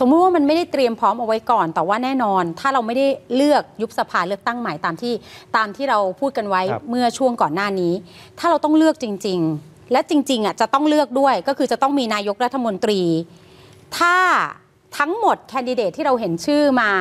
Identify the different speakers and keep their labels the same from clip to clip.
Speaker 1: สมมุติว่ามันไม่ได้เตรียมพร้อมเอาไว้ก่อน แต่ว่าแน่นอน ถ้าเราไม่ได้เลือกยุบสภาเลือกตั้งใหม่ตามที่ตามที่เราพูดกันไว้เมื่อช่วงก่อนหน้านี้ ถ้าเราต้องเลือกจริง ๆ และจริง ๆอ่ะจะต้องเลือกด้วยก็คือจะต้องมีนายกรัฐมนตรี ถ้าทั้งหมดแคนดิเดตที่เราเห็นชื่อมา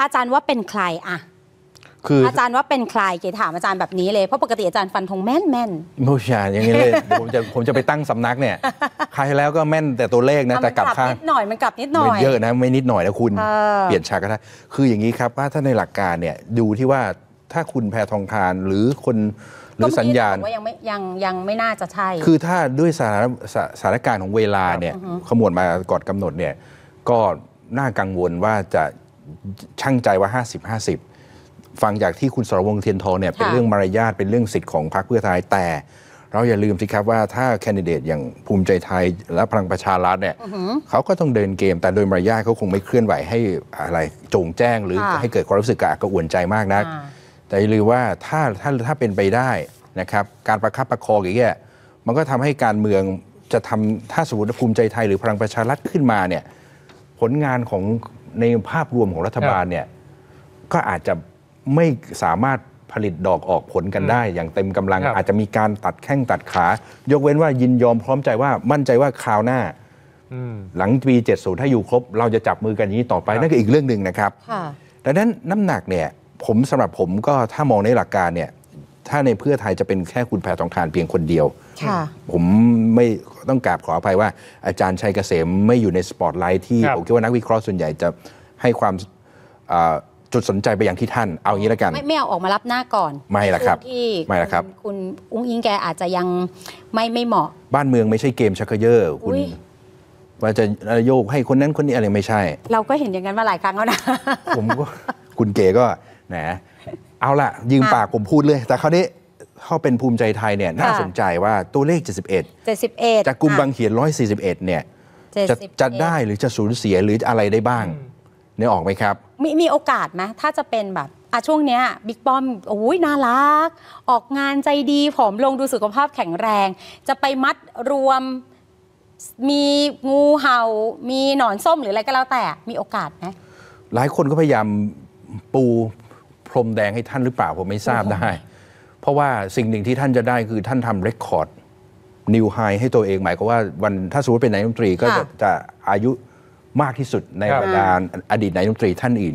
Speaker 1: อาจารย์ว่าเป็นใครอะคืออาจารย์ว่าเป็นใคร เกถามอาจารย์แบบนี้เลย เพราะปกติอาจารย์ฟันธงแม่นแม่น
Speaker 2: โมชาอย่างนี้เลยผมจะผมจะไปตั้งสำนักเนี่ย ใครแล้วก็แม่นแต่ตัวเลขนะแต่กลับข้างนิด
Speaker 1: หน่อยมันกลับนิดหน่อย เยอะนะ
Speaker 2: ไม่นิดหน่อยนะคุณ เปลี่ยนฉากก็ได้ คืออย่างนี้ครับว่าถ้าในหลักการเนี่ยดูที่ว่าถ้าคุณแพทองคานหรือคนหรือสัญญาณว่า
Speaker 1: ยังไม่ยังยังไม่น่าจะใช่ คือ
Speaker 2: ถ้าด้วยสถานสถานการณ์ของเวลาเนี่ยขมวดมาก่อนกำหนดเนี่ยก็น่ากังวลว่าจะช่างใจว่า 50 50ฟังจากที่คุณสรวงเทียนทองเนี่ยเป็นเรื่องมารยาทเป็นเรื่องสิทธิ์ของพรรคเพื่อไทยแต่เราอย่าลืมสิครับว่าถ้าแคนดิเดตอย่างภูมิใจไทย และพลังประชารัฐเนี่ยเขาก็ต้องเดินเกม แต่โดยมารยาทเขาคงไม่เคลื่อนไหวให้อะไรโจงแจ้ง หรือให้เกิดความรู้สึกกระอักกระอ่วนใจมากนักแต่อย่าลืมว่าถ้าถ้าถ้าเป็นไปได้นะครับ การประคับประคองอย่างเงี้ยมันก็ทำให้การเมืองจะทำถ้าสมมติภูมิใจไทยหรือพลังประชารัฐขึ้นมาเนี่ยผลงานของในภาพรวมของรัฐบาลเนี่ยก็อาจจะไม่สามารถผลิตดอกออกผลกันได้ อย่างเต็มกำลังอาจจะมีการตัดแข้งตัดขา ยกเว้นว่ายินยอมพร้อมใจว่ามั่นใจว่าคราวหน้าหลังปี 70 ถ้าอยู่ครบเราจะจับมือกันยนี้ต่อไป นั่นก็อีกเรื่องหนึ่งนะครับดังนั้นน้ำหนักเนี่ย ผมสำหรับผมก็ถ้ามองในหลักการเนี่ย ถ้าในเพื่อไทยจะเป็นแค่คุณแพทองทานเพียงคนเดียวผมไม่ต้องกราบขออภัยว่า อาจารย์ชัยเกษมไม่อยู่ในสปอตไลท์ที่ผมคิดว่านักวิเคราะห์ส่วนใหญ่จะให้ความจุดสนใจไปอย่างที่ท่านเอางี้แล้วกัน ไม
Speaker 1: ่ไม่เอาออกมารับหน้าก่อน ไม่ละครับที่ไม่ละครับคุณอุ้งอิงแกอาจจะยังไม่ไม่เหมาะ
Speaker 2: บ้านเมืองไม่ใช่เกมชักเยอร์คุณว่าจะโยกให้คนนั้นคนนี้อะไรไม่ใช่
Speaker 1: เราก็เห็นอย่างนั้นมาหลายครั้งแล้วนะผ
Speaker 2: มก็คุณเก๋ก็แหมเอาละยืมปากผมพูดเลย แต่คราวนี้เขาเป็นภูมิใจไทยเนี่ยน่าสนใจว่าตัวเลข 71
Speaker 1: 71จากกลุ่มบางเข
Speaker 2: ียน141 เนี่ย จะจะได้หรือจะสูญเสียหรืออะไรได้บ้างเนี่ยออกไหมครับ
Speaker 1: มีมีโอกาสไหมถ้าจะเป็นแบบอ่ะช่วงเนี้ยบิ๊กป้อมโอ้ยน่ารัก ออกงานใจดีผอมลงดูสุขภาพแข็งแรง จะไปมัดรวมมีงูเห่า มีหนอนส้มหรืออะไรก็แล้วแต่ มีโอกาสไหม
Speaker 2: หลายคนก็พยายามปูพรมแดงให้ท่านหรือเปล่า ผมไม่ทราบได้ เพราะว่าสิ่งหนึ่งที่ท่านจะได้คือท่านทำเรคคอร์ดนิวไฮให้ตัวเองหมายก็ว่าวันถ้าสมมติเป็นนายกรัฐมนตรีก็จะจะอายุมากที่สุดในบรรดาอดีตนายกรัฐมนตรีท่านอื่น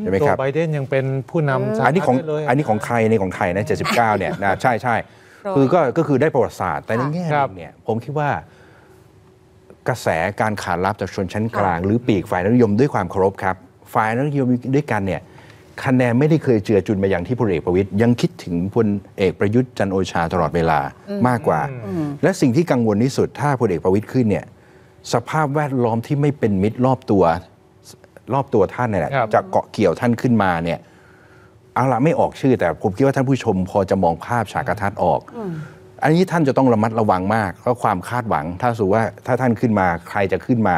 Speaker 2: ใช่ไหมครับไบ
Speaker 3: เดนยังเป็นผู้นำอันนี้ของอันนี้ข
Speaker 2: องใครในของไทยนะ79เนี่ยนะใช่ใช่คือก็ก็คือได้ประวัติศาสตร์แต่ในแง่นเนี่ยผมคิดว่ากระแสการขาดรับจากชนชั้นกลาง หรือปีกฝ่ายนิยมด้วยความเคารพครับฝ่ายนิยมด้วยกันเนี่ยคะแนนไม่ได้เคยเจือจุนมาอย่างที่พลเอกประวิตยยังคิดถึงพลเอกประยุทธ์จันโอชาตลอดเวลามากกว่า และสิ่งที่กังวลที่สุดถ้าพลเอกประวิตยขึ้นเนี่ยสภาพแวดล้อมที่ไม่เป็นมิตรรอบตัว รอบตัวท่านนี่แหละจะเกาะเกี่ยวท่านขึ้นมาเนี่ยเอาละไม่ออกชื่อแต่ ผมคิดว่าท่านผู้ชม พอจะมองภาพฉากทัศน์ออกอันนี้ท่านจะต้องระมัดระวังมากเพราะความคาดหวังถ้าสูว่าถ้าท่านขึ้นมา ใครจะขึ้นมา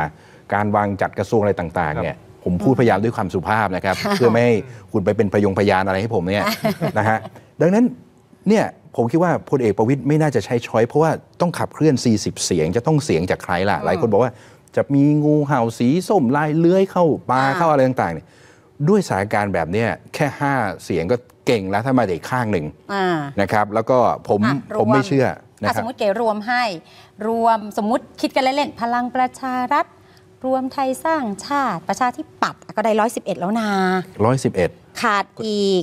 Speaker 2: การวางจัดกระทรวงอะไรต่างๆ เนี่ย ผมพูดพยายามด้วยความสุภาพนะครับ เพื่อไม่ให้คุณไปเป็นพยงพยานอะไรให้ผมเนี่ยนะฮะดังนั้นเนี่ยผมคิดว่าพลเอกประวิตยไม่น่าจะใช้ช้อยเพราะว่าต้องขับเคลื่อน 40 เสียงจะต้องเสียงจากใครล่ะ หลายคนบอกว่าจะมีงูเห่าสีส้มลายเลื้อยเข้าปลาเข้าอะไรต่างๆเนี่ยด้วยสถานการณ์แบบนี้แค่ 5 เสียงก็เก่งแล้วถ้ามาเด็กข้างหนึ่งนะครับ แล้วก็ผมผมไม่เชื่อนะครับสมมติ
Speaker 1: เกรวมให้รวมสมมติคิดกันเล่นๆพลังประชารัฐ รวมไทยสร้างชาติประชาธิปัตย์ก็ได้111 แล้วนา111ขาดอีก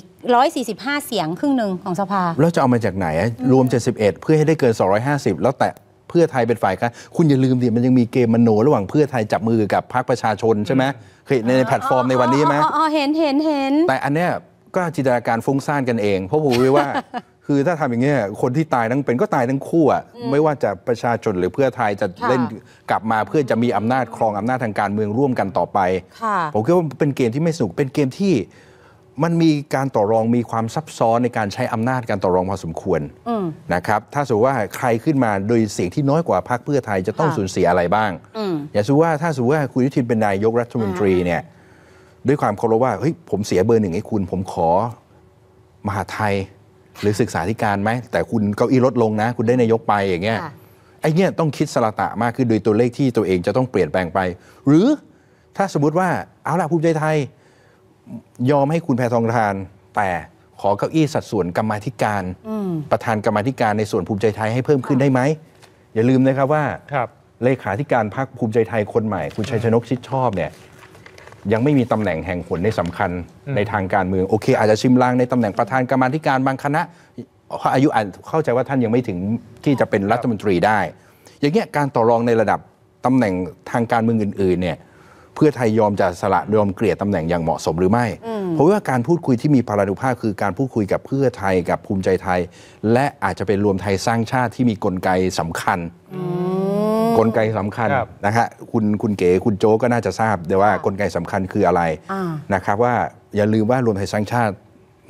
Speaker 1: 145 เสียงครึ่งหนึ่งของสภา แ
Speaker 2: ล้วจะเอามาจากไหน รวม 71 เพื่อให้ได้เกิน 250 แล้วแต่เพื่อไทยเป็นฝ่ายค้าคุณอย่าลืมดิมันยังมีเกมมโน ระหว่างเพื่อไทยจับมือกับพรรคประชาชนใช่ไหมเคยในแพลตฟอร์มในวันนี้ไหมอ
Speaker 1: ๋อเห็นเห็นเห็น
Speaker 2: แต่อันเนี้ยก็จินตนาการฟุ้งซ่านกันเอง เพราะผมว่า คือถ้าทำอย่างเงี้ยคนที่ตายทั้งเป็นก็ตายทั้งคู่อ่ะไม่ว่าจะประชาชนหรือเพื่อไทยจะเล่นกลับมาเพื่อจะมีอำนาจครองอำนาจทางการเมืองร่วมกันต่อไปผมคิดว่าเป็นเกมที่ไม่สนุกเป็นเกมที่มันมีการต่อรองมีความซับซ้อนในการใช้อำนาจการต่อรองพอสมควรนะครับ ถ้าสมมติว่าใครขึ้นมา โดยเสียงที่น้อยกว่าพรรคเพื่อไทยจะต้องสูญเสียอะไรบ้างอย่าสมมติว่าถ้าสมมติว่าคุณยุทินเป็นนายกรัฐมนตรีเนี่ย ด้วยความเคารพว่าเฮ้ยผมเสียเบอร์หนึ่งให้คุณผมขอ มหาไทยหรือศึกษาธิการไหมแต่คุณเก้าอี้ลดลงนะ คุณได้นายกไปอย่างเงี้ยไอ้เนี้ยต้องคิดสละตะมากคือโดยตัวเลขที่ตัวเองจะต้องเปลี่ยนแปลงไป หรือถ้าสมมติว่าเอาล่ะภูมิใจไทยยอมให้คุณแพทองทาน แต่ขอเก้าอี้สัดส่วนกรรมธิการประธานกรรมธิการในส่วนภูมิใจไทยให้เพิ่มขึ้นได้ไหมอย่าลืมนะครับว่าเลขาธิการพรรคภูมิใจไทยคนใหม่ คุณชัยชนกชิดชอบเนี่ยยังไม่มีตำแหน่งแห่งหนในสำคัญในทางการเมืองโอเค อาจจะชิมลางในตำแหน่งประธานกรรมธิการบางคณะอายุอาจเข้าใจว่าท่านยังไม่ถึงที่จะเป็นรัฐมนตรีได้ อย่างเงี้ยการต่อรองในระดับตำแหน่งทางการเมืองอื่นๆเนี่ยเพื่อไทยยอมจะสละยอมเกลี่ยตำแหน่งอย่างเหมาะสมหรือไม่ เพราะว่าการพูดคุยที่มีพลานุภาพคือการพูดคุยกับเพื่อไทยกับภูมิใจไทย และอาจจะเป็นรวมไทยสร้างชาติที่มีกลไกสำคัญกลไกสำคัญนะฮะคุณคุณเก๋คุณโจก็น่าจะทราบแต่ว่ากลไกสำคัญคืออะไรนะครับว่าอย่าลืมว่ารวมไทยสร้างชาติ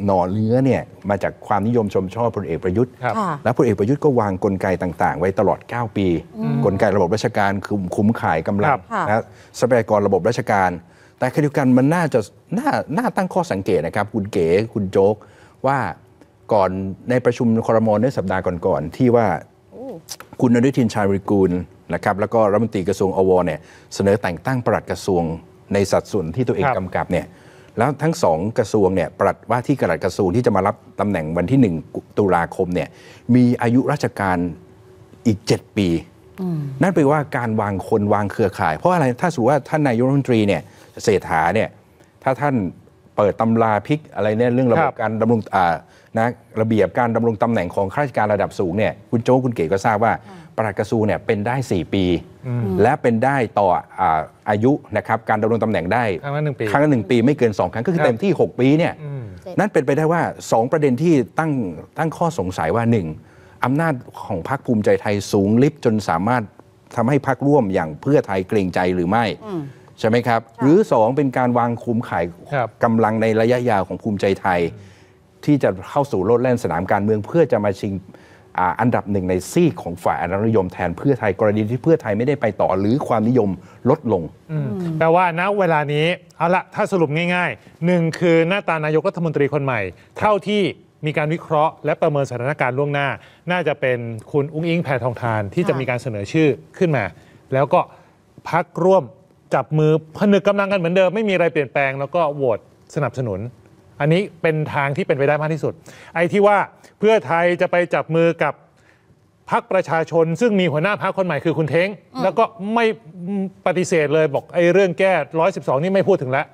Speaker 2: หน่อเนื้อเนี่ยมาจากความนิยมชมชอบพลเอกประยุทธ์แล้วพลเอกประยุทธ์ก็วางกลไกต่างๆ ไว้ตลอด 9 ปี กลไกระบบราชการคุมคุ้มขายกำลังนะทรัพยากรระบบราชการ แต่ขณะเดียวกันมันน่าจะ น่าน่าตั้งข้อสังเกตนะครับคุณเก๋ คุณโจ๊กว่าก่อนในประชุมครมในสัปดาห์ก่อนๆที่ว่าคุณอนุทินชาญวิกูลนะครับแล้วก็รัฐมนตรีกระทรวงอวเนี่ยเสนอแต่งตั้งปลัดกระทรวงในสัดส่วนที่ตัวเองกำกับเนี่ยแล้วทั้งสองกระทรวงเนี่ยปรัดว่าที่กระทรวง ที่จะมารับตำแหน่งวันที่หนึ่งตุลาคมเนี่ยมีอายุราชการอีกเจ็ดปี นั่นแปลว่าการวางคนวางเครือข่าย เพราะอะไรถ้าสมมติว่าท่านนายกรัฐมนตรีเนี่ยเศรษฐาเนี่ยถ้าท่านเปิดตำราพิกอะไรเนี่ยเรื่องระบบการดำรงอ่านะระเบียบการดำรงตำแหน่งของข้าราชการระดับสูงเนี่ยคุณโจ้คุณเก๋ก็ทราบว่าประหลัดกระทรวงเนี่ยเป็นได้ 4 ปี และเป็นได้ต่ออายุนะครับการดำรงตำแหน่งได้ ครั้งละหนึ่งปีครั้งละหนึ่งปีไม่เกิน 2 ครั้ง ก็คือเต็มที่ 6 ปีเนี่ยนั่นเป็นไปได้ว่า 2 ประเด็นที่ตั้งตั้งข้อสงสัยว่า 1 อำนาจของพรรคภูมิใจไทยสูงลิบจนสามารถทำให้พรรคร่วมอย่างเพื่อไทยเกรงใจหรือไม่ใช่ไหมครับหรือ 2 เป็นการวางคุมขายกำลังในระยะยาวของภูมิใจไทยที่จะเข้าสู่โลดแล่นสนามการเมืองเพื่อจะมาชิงอันดับหนึ่งในซีของฝ่ายอนุนิยมแทนเพื่อไทยกรณีที่เพื่อไทยไม่ได้ไปต่อ หรือความนิยมลดลง
Speaker 3: แปลว่าณเวลานี้เอาละถ้าสรุปง่ายๆหนึ่งคือหน้าตานายกรัฐมนตรีคนใหม่ เท่าที่มีการวิเคราะห์และประเมินสถานการณ์ล่วงหน้า น่าจะเป็นคุณอุ้งอิงแพทองทาน ที่จะมีการเสนอชื่อขึ้นมา แล้วก็พักร่วมจับมือผนึกกำลังกันเหมือนเดิมไม่มีอะไรเปลี่ยนแปลง แล้วก็โหวตสนับสนุนอันนี้เป็นทางที่เป็นไปได้มากที่สุด ไอ้ที่ว่าเพื่อไทยจะไปจับมือกับพักประชาชน ซึ่งมีหัวหน้าพักคนใหม่คือคุณเท้งแล้วก็ไม่ปฏิเสธเลยบอกไอ้เรื่องแก้112นี่ไม่พูดถึงแล้ว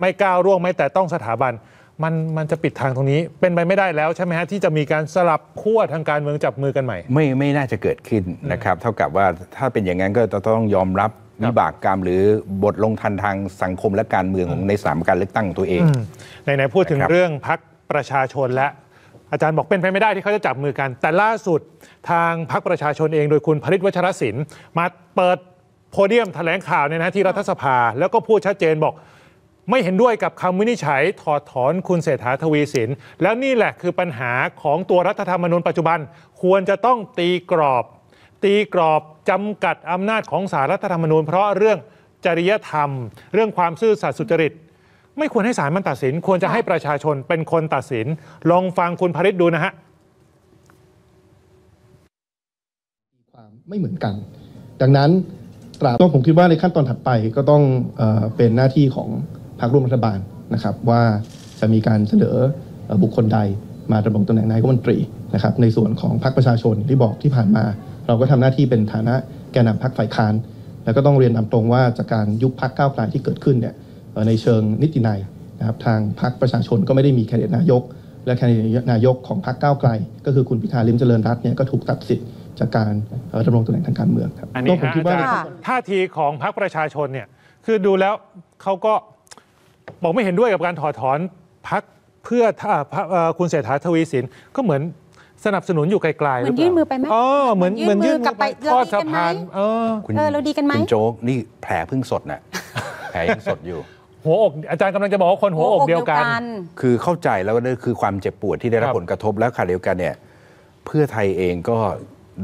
Speaker 3: ไม่ก้าวร่วงไม่แต่ต้องสถาบัน มันมันจะปิดทางตรงนี้เป็นไปไม่ได้แล้ว ใช่ไหมฮะที่จะมีการสลับขั้วทางการเมืองจับมือกันใหม่
Speaker 2: ไม่ ไม่น่าจะเกิดขึ้นนะครับ เท่ากับว่าถ้าเป็นอย่างนั้นก็จะต้องยอมรับวิบากกรรมหรือบทลงทันทางสังคมและการเมืองของในสามการเลือกตั้งตัวเอง
Speaker 3: ในไหนพูดถึงเรื่องพักประชาชนและอาจารย์บอกเป็นไปไม่ได้ที่เขาจะจับมือกันแต่ล่าสุดทางพักประชาชนเอง โดยคุณผลิตวัชรศิลป์มาเปิดโพเดียมถแถลงข่าวเนี่ยนะที่รัฐสภา แล้วก็พูดชัดเจนบอกไม่เห็นด้วยกับคำวินิจฉัย ถอดถอนคุณเศรษฐาทวีสินแล้วนี่แหละคือปัญหาของตัวรัฐธรรมนูญปัจจุบันควรจะต้องตีกรอบตีกรอบจำกัดอำนาจของสารรัฐธรรมนูญ เพราะเรื่องจริยธรรม เรื่องความซื่อสัตย์สุจริต ไม่ควรให้สารมันตัดสินควรจะให้ประชาชนเป็นคนตัดสิน ลองฟังคุณพริษดูนะฮะ
Speaker 2: ความไม่เหมือนกัน ดังนั้นตราบต้องผมคิดว่าในขั้นตอนถัดไปก็ต้องเอเป็นหน้าที่ของพรรคร่วมรัฐบาลนะครับว่าจะมีการเสนอบุคคลใดมาดำรงตำแหน่งนายกรัฐมนตรีนะครับในส่วนของพรรคประชาชนที่บอกที่ผ่านมา เราก็ทำหน้าที่เป็นฐานะแกนนาพรรคฝ่ายค้าน แล้วก็ต้องเรียนนาตรงว่าจากการยุบพรรคก้าวไกลที่เกิดขึ้นเนี่ยในเชิงนิตินัยนะครับทางพรรคประชาชนก็ไม่ได้มีแคนดิเดตนายก และแคนดิเดตนายกของพรรคก้าวไกล ก็คือคุณพิธาลิมเจริญรัตน์เนี่ยก็ถูกตัดสิทธิ์จากการดำรงตำแหน่งทางการเมืองครับอันนี้ผมคิดว่า
Speaker 3: ท่าทีของพรรคประชาชนเนี่ยคือดูแล้วเขาก็บอกไม่เห็นด้วยกับการถอดถอนพรรคพื่อคุณเศรษฐาทวีสินก็เหมือนสนับสนุนอยู่ไกลๆเหมือนยื่นมือไปไหมอ๋อเหมือนเหมือนยื่นกลับไปทอดสะพานเออเราดีกันไหมคุณโจ๊กนี่แผลเพิ่งสดน่ะแผลยังสดอยู่หัวอกอาจารย์กำลังจะบอกว่าคนหัวอกเดียวกั
Speaker 1: น
Speaker 2: คือเข้าใจแล้วก็คือความเจ็บปวดที่ได้รับผลกระทบแล้วค่ะเดียวกันเนี่ย เพื่อไทยเองก็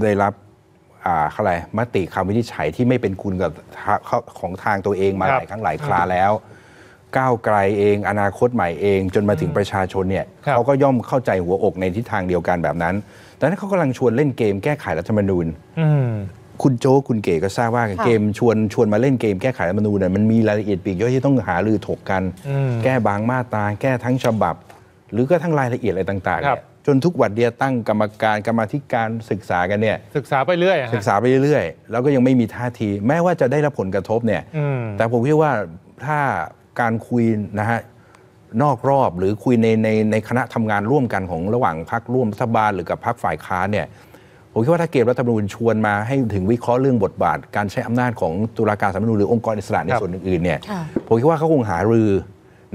Speaker 2: ได้รับอ่าอะไรมติคำวินิจฉัยที่ไม่เป็นคุณกับของทางตัวเองมาหลายครั้งหลายคราแล้วก้าวไกลเองอนาคตใหม่เอง จนมาถึงประชาชนเนี่ยเขาก็ย่อมเข้าใจหัวอกในทิศทางเดียวกันแบบนั้น แต่นั้นเขากำลังชวนเล่นเกมแก้ไขรัฐธรรมนูญคุณโจ้คุณเก๋ก็ทราบว่าเกมชวนชวนมาเล่นเกมแก้ไขรัฐธรรมนูญเนี่ยมันมีรายละเอียดปีกย่อยที่ต้องหารือถกกันแก้บางมาตราแก้ทั้งฉบับหรือก็ทั้งรายละเอียดอะไรต่างๆจนทุกวันเดียตั้งกรรมการกรรมธิการศึกษากันเนี่ยศึกษาไปเรื่อยศึกษาไปเรื่อยแล้วก็ยังไม่มีท่าที แม้ว่าจะได้รับผลกระทบเนี่ยแต่ผมคิดว่าถ้าการคุย นะฮะ นอกรอบหรือคุยใน ใน ในคณะทำงานร่วมกันของระหว่างพักร่วม รัฐบาล หรือ กับพักฝ่ายค้านเนี่ยผมคิดว่าถ้าเกณรัฐมนูญชวนมาให้ถึงวิเคราะห์เรื่องบทบาท การใช้อำนาจ ของ ตุลาการสำนมนูญหรือองค์กรอิสระในส่วนอื่นๆเนี่ยผมคิดว่าเขาคงหารือ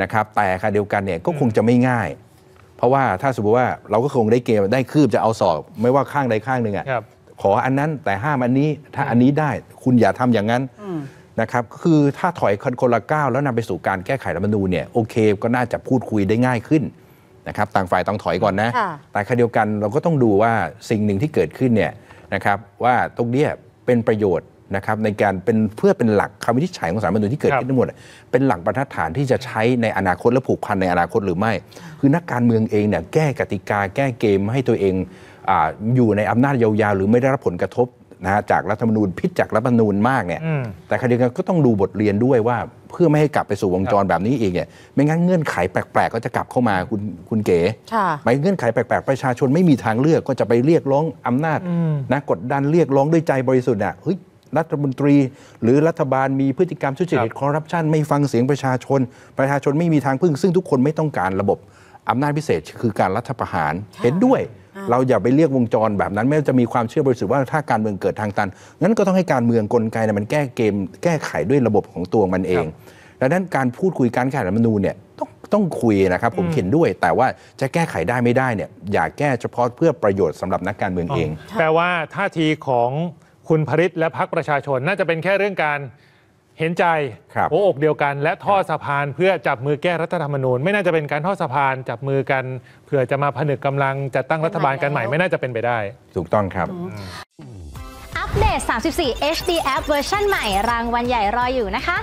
Speaker 2: นะครับ แต่ค่ะเดียวกันเนี่ยก็คงจะไม่ง่าย เพราะว่าถ้าสมมติว่าเราก็คงได้เกมได้คืบจะเอาสอบไม่ว่าข้างใดข้างหนึ่งอ่ะขออันนั้นแต่ห้ามอันนี้ ถ้าอันนี้ได้คุณอย่าทำอย่างนั้นนะครับ คือถ้าถอยคนละก้าวแล้วนำไปสู่การแก้ไขรัฐมนูญเนี่ยโอเค ก็น่าจะพูดคุยได้ง่ายขึ้นนะครับต่างฝ่ายต้องถอยก่อนนะ แต่ขณะเดียวกันเราก็ต้องดูว่าสิ่งหนึ่งที่เกิดขึ้นเนี่ยนะครับว่าตรงนี้เป็นประโยชน์นะครับในการเป็นเพื่อเป็นหลักคำวินิจฉัยของสารมนุนที่เกิดขึ้นทั้งหมดเป็นหลักบรรทัดฐานที่จะใช้ในอนาคตและผูกพันในอนาคตหรือไม่ คือนักการเมืองเองเนี่ยแก้กติกา แก้เกมให้ตัวเองออยู่ในอำนาจยาวๆหรือไม่ได้รับผลกระทบนะจากรัฐธรรมนูญพิษจากรัฐธรรมนูญมากเนี่ยแต่คดีกันก็ต้องดูบทเรียนด้วยว่า เพื่อไม่ให้กลับไปสู่วงจรแบบนี้อีกเนี่ยไม่งั้นเงื่อนไขแปลกๆ ก็จะกลับเข้ามาคุณคุณเก๋ไม่เงื่อนไขแปลก ๆ ประชาชนไม่มีทางเลือกก็จะไปเรียกร้องอำนาจ นะกดดันเรียกร้องด้วยใจบริสุทธิ์เนี่ยยรัฐมนตรี หรือรัฐบาลมีพฤติกรรมทุจริตคอร์รัปชันไม่ฟังเสียงประชาชน ประชาชนไม่มีทางพึ่ง ซึ่งทุกคนไม่ต้องการระบบอำนาจพิเศษ คือการรัฐประหารเห็นด้วยเราอย่าไปเรียกวงจรแบบนั้นไม่จะมีความเชื่อบริสุทธิ์ว่าถ้าการเมืองเกิดทางตันงั้นก็ต้องให้การเมืองกลไกนะมันแก้เกม แก้ไขด้วยระบบของตัวมันเองดังนั้นการพูดคุยการแก้ไขรัฐมนูญเนี่ยต้องต้องคุยนะครับ ผมเห็นด้วย แต่ว่าจะแก้ไขได้ไม่ได้เนี่ยอย่าแก้เฉพาะเพื่อประโยชน์สำหรับนักการเมืองเอง
Speaker 3: แปลว่าท่าทีของคุณผริตและพรรคประชาชนน่าจะเป็นแค่เรื่องการเห็นใจหัวอกเดียวกันและทอดสะพานเพื่อจับมือแก้รัฐธรรมนูญ ไม่น่าจะเป็นการทอดสะพาน จับมือกันเผื่อจะมาผนึกกำลัง จัดตั้งรัฐบาลกันใหม่ ไม่น่าจะเป็นไปได้ ถู
Speaker 2: กต้องครับ
Speaker 1: อัปเดต 34 HD App เวอร์ชันใหม่ รางวัลใหญ่รออยู่นะคะ